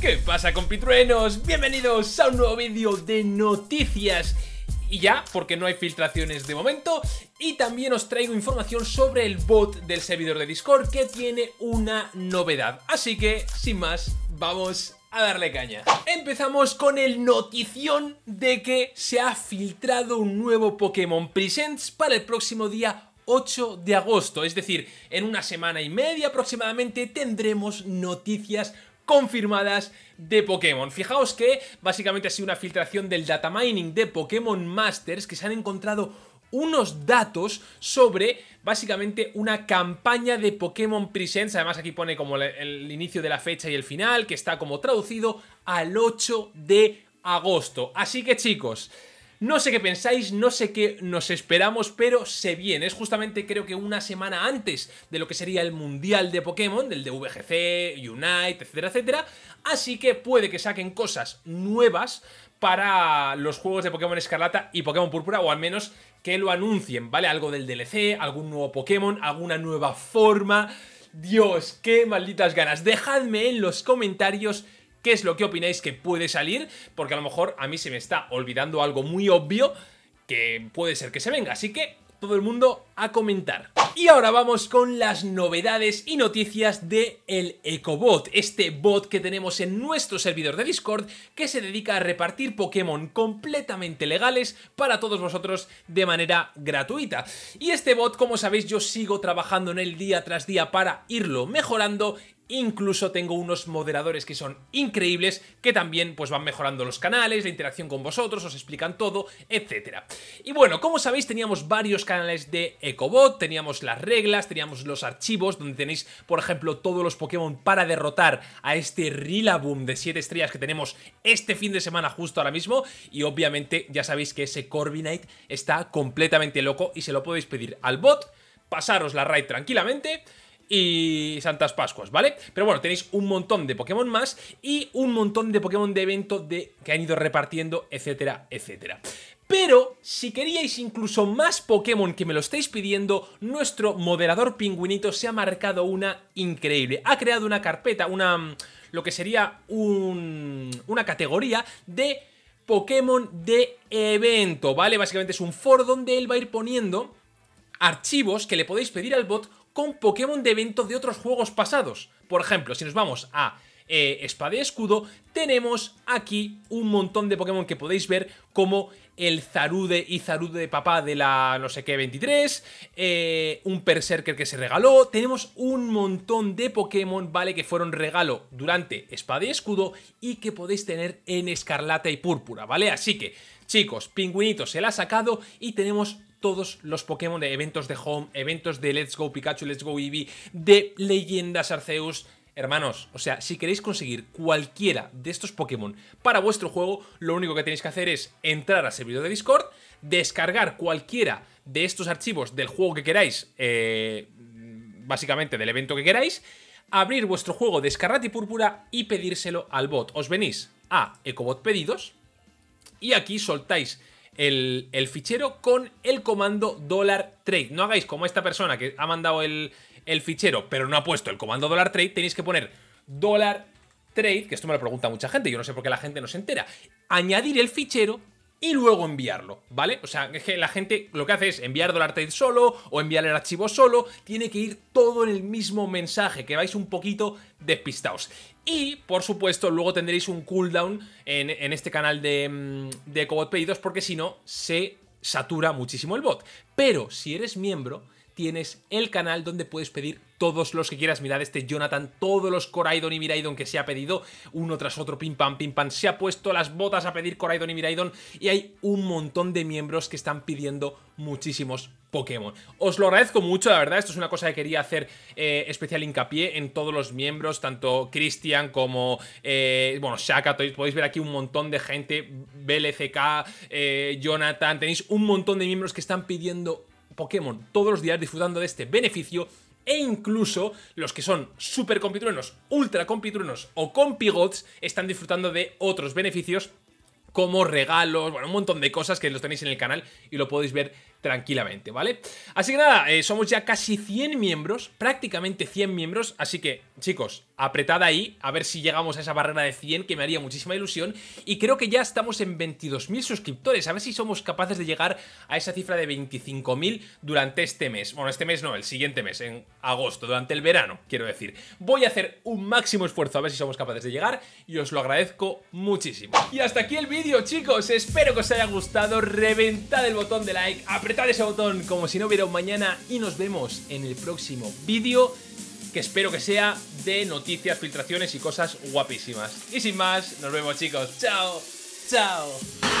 ¿Qué pasa compitruenos? Bienvenidos a un nuevo vídeo de noticias y ya, porque no hay filtraciones de momento y también os traigo información sobre el bot del servidor de Discord que tiene una novedad, así que sin más, vamos a darle caña. Empezamos con el notición de que se ha filtrado un nuevo Pokémon Presents para el próximo día 8 de agosto, es decir, en una semana y media aproximadamente tendremos noticias confirmadas de Pokémon. Fijaos que básicamente ha sido una filtración del data mining de Pokémon Masters que se han encontrado unos datos sobre básicamente una campaña de Pokémon Presents, además aquí pone como el, inicio de la fecha y el final, que está como traducido al 8 de agosto. Así que chicos, no sé qué pensáis, no sé qué nos esperamos, pero se viene. Es justamente creo que una semana antes de lo que sería el Mundial de Pokémon, del de Unite, etcétera, etcétera. Así que puede que saquen cosas nuevas para los juegos de Pokémon Escarlata y Pokémon Púrpura, o al menos que lo anuncien, ¿vale? Algo del DLC, algún nuevo Pokémon, alguna nueva forma. Dios, qué malditas ganas. Dejadme en los comentarios qué es lo que opináis que puede salir, porque a lo mejor a mí se me está olvidando algo muy obvio que puede ser que se venga, así que todo el mundo a comentar. Y ahora vamos con las novedades y noticias de el EcoBot, este bot que tenemos en nuestro servidor de Discord que se dedica a repartir Pokémon completamente legales para todos vosotros de manera gratuita. Y este bot, como sabéis, yo sigo trabajando en él día tras día para irlo mejorando Incluso tengo unos moderadores que son increíbles, que también pues van mejorando los canales, la interacción con vosotros, os explican todo, etc. Y bueno, como sabéis teníamos varios canales de Ecobot, teníamos las reglas, teníamos los archivos, donde tenéis por ejemplo todos los Pokémon para derrotar a este Rillaboom de 7 estrellas que tenemos este fin de semana justo ahora mismo, y obviamente ya sabéis que ese Corviknight está completamente loco y se lo podéis pedir al bot, pasaros la raid tranquilamente y Santas Pascuas, ¿vale? Pero bueno, tenéis un montón de Pokémon más y un montón de Pokémon de evento de, que han ido repartiendo, etcétera, etcétera. Pero si queríais incluso más Pokémon que me lo estáis pidiendo, nuestro moderador pingüinito se ha marcado una increíble. Ha creado una carpeta, una lo que sería un, una categoría de Pokémon de evento, ¿vale? Básicamente es un foro donde él va a ir poniendo archivos que le podéis pedir al bot con Pokémon de eventos de otros juegos pasados. Por ejemplo, si nos vamos a eh, Espada y Escudo, tenemos aquí un montón de Pokémon que podéis ver como el Zarude y Zarude de papá de la no sé qué 23, eh, un Perserker que se regaló, tenemos un montón de Pokémon, ¿vale? Que fueron regalo durante Espada y Escudo y que podéis tener en Escarlata y Púrpura, ¿vale? Así que, chicos, Pingüinito se la ha sacado y tenemos todos los Pokémon de eventos de Home, eventos de Let's Go Pikachu, Let's Go Eevee, de Leyendas Arceus. Hermanos, o sea, si queréis conseguir cualquiera de estos Pokémon para vuestro juego, lo único que tenéis que hacer es entrar al servidor de Discord, descargar cualquiera de estos archivos del juego que queráis, eh, básicamente del evento que queráis, abrir vuestro juego de Escarlata y Púrpura y pedírselo al bot. Os venís a Ecobot Pedidos y aquí soltáis el, fichero con el comando $trade. No hagáis como esta persona que ha mandado el, el fichero, pero no ha puesto el comando $trade, tenéis que poner $trade, que esto me lo pregunta mucha gente, yo no sé por qué la gente no se entera, añadir el fichero y luego enviarlo, ¿vale? O sea, es que la gente lo que hace es enviar $trade solo o enviar el archivo solo, tiene que ir todo en el mismo mensaje, que vais un poquito despistados. Y, por supuesto, luego tendréis un cooldown en, este canal de, mm, de Cobot Pedidos, porque si no, se satura muchísimo el bot. Pero si eres miembro, tienes el canal donde puedes pedir todos los que quieras. Mirad este Jonathan, todos los Coraidon y Miraidon que se ha pedido, uno tras otro, pim pam, pim pam. Se ha puesto las botas a pedir Coraidon y Miraidon y hay un montón de miembros que están pidiendo muchísimos Pokémon. Os lo agradezco mucho, la verdad, esto es una cosa que quería hacer eh, especial hincapié en todos los miembros, tanto Christian como, eh, bueno, Shaka, podéis ver aquí un montón de gente, BLCK, eh, Jonathan, tenéis un montón de miembros que están pidiendo Pokémon todos los días disfrutando de este beneficio e incluso los que son super compitruenos, ultra compitruenos o compigots están disfrutando de otros beneficios como regalos, bueno, un montón de cosas que los tenéis en el canal y lo podéis ver tranquilamente, ¿vale? Así que nada, eh, somos ya casi 100 miembros, prácticamente 100 miembros, así que, chicos, apretad ahí, a ver si llegamos a esa barrera de 100, que me haría muchísima ilusión, y creo que ya estamos en 22.000 suscriptores, a ver si somos capaces de llegar a esa cifra de 25.000 durante este mes, bueno, este mes no, el siguiente mes, en agosto, durante el verano, quiero decir. Voy a hacer un máximo esfuerzo a ver si somos capaces de llegar, y os lo agradezco muchísimo. Y hasta aquí el vídeo, chicos, espero que os haya gustado, reventad el botón de like, apretad ese botón como si no hubiera un mañana y nos vemos en el próximo vídeo, que espero que sea de noticias, filtraciones y cosas guapísimas. Y sin más, nos vemos chicos. Chao, chao.